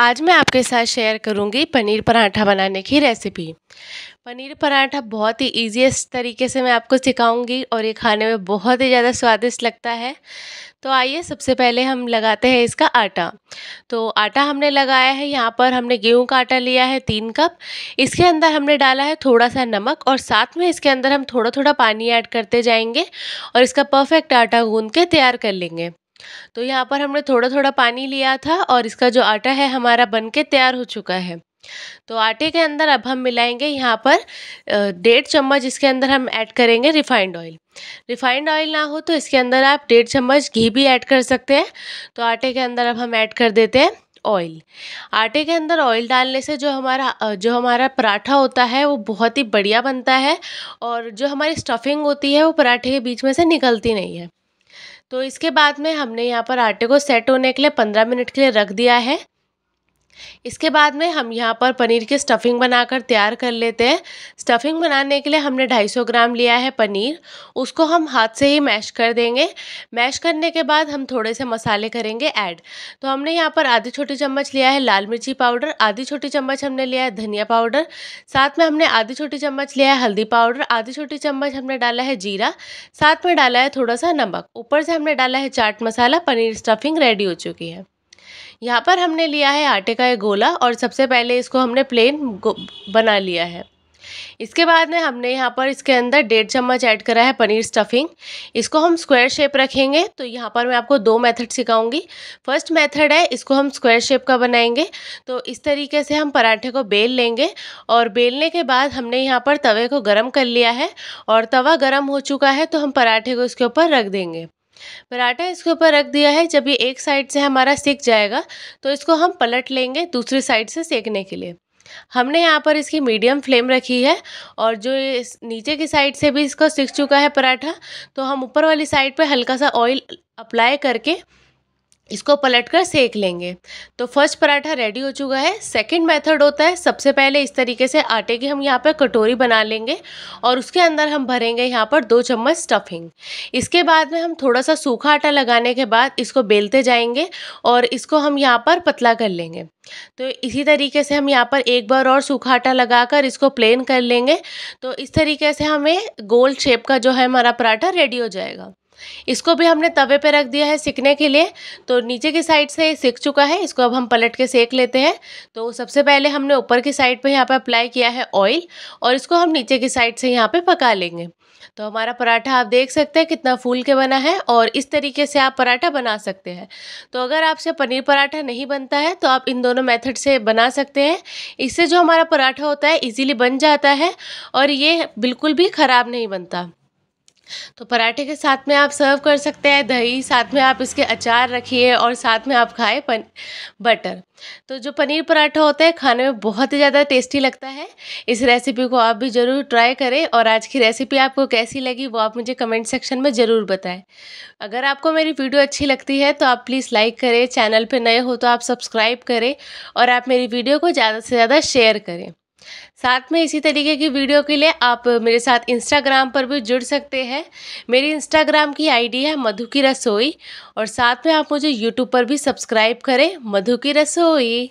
आज मैं आपके साथ शेयर करूंगी पनीर पराठा बनाने की रेसिपी पनीर पराठा बहुत ही ईजीएस्ट तरीके से मैं आपको सिखाऊंगी और ये खाने में बहुत ही ज़्यादा स्वादिष्ट लगता है तो आइए सबसे पहले हम लगाते हैं इसका आटा तो आटा हमने लगाया है यहाँ पर हमने गेहूं का आटा लिया है तीन कप इसके अंदर हमने डाला है थोड़ा सा नमक और साथ में इसके अंदर हम थोड़ा थोड़ा पानी ऐड करते जाएंगे और इसका परफेक्ट आटा गूंद के तैयार कर लेंगे तो यहाँ पर हमने थोड़ा थोड़ा पानी लिया था और इसका जो आटा है हमारा बन के तैयार हो चुका है तो आटे के अंदर अब हम मिलाएंगे यहाँ पर डेढ़ चम्मच इसके अंदर हम ऐड करेंगे रिफाइंड ऑयल रिफाइंड ऑयल ना हो तो इसके अंदर आप डेढ़ चम्मच घी भी ऐड कर सकते हैं तो आटे के अंदर अब हम ऐड कर देते हैं ऑयल आटे के अंदर ऑयल डालने से जो हमारा जो हमारा पराठा होता है वो बहुत ही बढ़िया बनता है और जो हमारी स्टफिंग होती है वो पराठे के बीच में से निकलती नहीं है तो इसके बाद में हमने यहाँ पर आटे को सेट होने के लिए पंद्रह मिनट के लिए रख दिया है इसके बाद में हम यहाँ पर पनीर की स्टफ़िंग बनाकर तैयार कर लेते हैं स्टफ़िंग बनाने के लिए हमने 250 ग्राम लिया है पनीर उसको हम हाथ से ही मैश कर देंगे मैश करने के बाद हम थोड़े से मसाले करेंगे ऐड तो हमने यहाँ पर आधी छोटी चम्मच लिया है लाल मिर्ची पाउडर आधी छोटी चम्मच हमने लिया है धनिया पाउडर साथ में हमने आधी छोटी चम्मच लिया है हल्दी पाउडर आधी छोटी चम्मच हमने डाला है जीरा साथ में डाला है थोड़ा सा नमक ऊपर से हमने डाला है चाट मसाला पनीर स्टफ़िंग रेडी हो चुकी है यहाँ पर हमने लिया है आटे का एक गोला और सबसे पहले इसको हमने प्लेन बना लिया है इसके बाद में हमने यहाँ पर इसके अंदर डेढ़ चम्मच ऐड करा है पनीर स्टफिंग इसको हम स्क्वायर शेप रखेंगे तो यहाँ पर मैं आपको दो मेथड सिखाऊंगी फर्स्ट मेथड है इसको हम स्क्वायर शेप का बनाएंगे तो इस तरीके से हम पराठे को बेल लेंगे और बेलने के बाद हमने यहाँ पर तवे को गर्म कर लिया है और तवा गर्म हो चुका है तो हम पराठे को इसके ऊपर रख देंगे पराठा इसके ऊपर रख दिया है जब ये एक साइड से हमारा सेक जाएगा तो इसको हम पलट लेंगे दूसरी साइड से सेकने के लिए हमने यहाँ पर इसकी मीडियम फ्लेम रखी है और जो नीचे की साइड से भी इसको सिक चुका है पराठा तो हम ऊपर वाली साइड पे हल्का सा ऑयल अप्लाई करके इसको पलटकर सेक लेंगे तो फर्स्ट पराठा रेडी हो चुका है सेकंड मेथड होता है सबसे पहले इस तरीके से आटे की हम यहाँ पर कटोरी बना लेंगे और उसके अंदर हम भरेंगे यहाँ पर दो चम्मच स्टफिंग इसके बाद में हम थोड़ा सा सूखा आटा लगाने के बाद इसको बेलते जाएंगे और इसको हम यहाँ पर पतला कर लेंगे तो इसी तरीके से हम यहाँ पर एक बार और सूखा आटा लगाकर इसको प्लेन कर लेंगे तो इस तरीके से हमें गोल शेप का जो है हमारा पराठा रेडी हो जाएगा इसको भी हमने तवे पे रख दिया है सिकने के लिए तो नीचे की साइड से सिक चुका है इसको अब हम पलट के सेक लेते हैं तो सबसे पहले हमने ऊपर की साइड पे यहाँ पे अप्लाई किया है ऑयल और इसको हम नीचे की साइड से यहाँ पे पका लेंगे तो हमारा पराठा आप देख सकते हैं कितना फूल के बना है और इस तरीके से आप पराठा बना सकते हैं तो अगर आपसे पनीर पराठा नहीं बनता है तो आप इन दोनों मेथड से बना सकते हैं इससे जो हमारा पराठा होता है इजीली बन जाता है और ये बिल्कुल भी ख़राब नहीं बनता तो पराठे के साथ में आप सर्व कर सकते हैं दही साथ में आप इसके अचार रखिए और साथ में आप खाएँ पन बटर तो जो पनीर पराठा होता है खाने में बहुत ही ज़्यादा टेस्टी लगता है इस रेसिपी को आप भी ज़रूर ट्राई करें और आज की रेसिपी आपको कैसी लगी वो आप मुझे कमेंट सेक्शन में ज़रूर बताएं अगर आपको मेरी वीडियो अच्छी लगती है तो आप प्लीज़ लाइक करें चैनल पर नए हो तो आप सब्सक्राइब करें और आप मेरी वीडियो को ज़्यादा से ज़्यादा शेयर करें साथ में इसी तरीके की वीडियो के लिए आप मेरे साथ इंस्टाग्राम पर भी जुड़ सकते हैं मेरी इंस्टाग्राम की आईडी है मधु की रसोई और साथ में आप मुझे यूट्यूब पर भी सब्सक्राइब करें मधु की रसोई